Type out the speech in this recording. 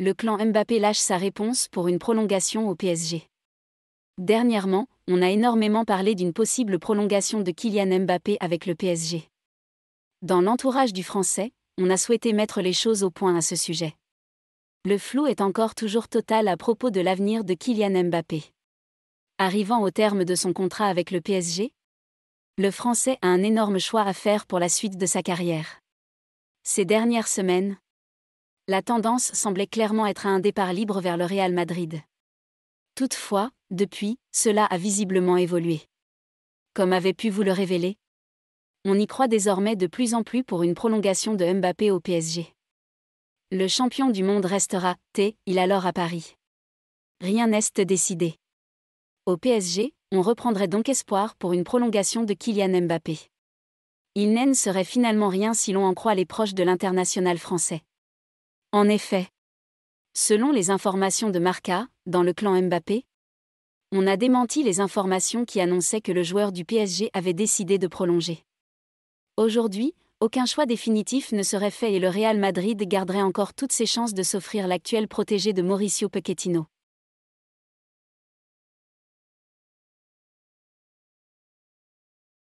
le clan Mbappé lâche sa réponse pour une prolongation au PSG. Dernièrement, on a énormément parlé d'une possible prolongation de Kylian Mbappé avec le PSG. Dans l'entourage du Français, on a souhaité mettre les choses au point à ce sujet. Le flou est encore toujours total à propos de l'avenir de Kylian Mbappé. Arrivant au terme de son contrat avec le PSG, le Français a un énorme choix à faire pour la suite de sa carrière. Ces dernières semaines, la tendance semblait clairement être à un départ libre vers le Real Madrid. Toutefois, depuis, cela a visiblement évolué. Comme avait pu vous le révéler, on y croit désormais de plus en plus pour une prolongation de Mbappé au PSG. Le champion du monde restera, T, il alors à Paris. Rien n'est décidé. Au PSG, on reprendrait donc espoir pour une prolongation de Kylian Mbappé. Il n'en serait finalement rien si l'on en croit les proches de l'international français. En effet. Selon les informations de Marca, dans le clan Mbappé, on a démenti les informations qui annonçaient que le joueur du PSG avait décidé de prolonger. Aujourd'hui, aucun choix définitif ne serait fait et le Real Madrid garderait encore toutes ses chances de s'offrir l'actuel protégé de Mauricio Pochettino.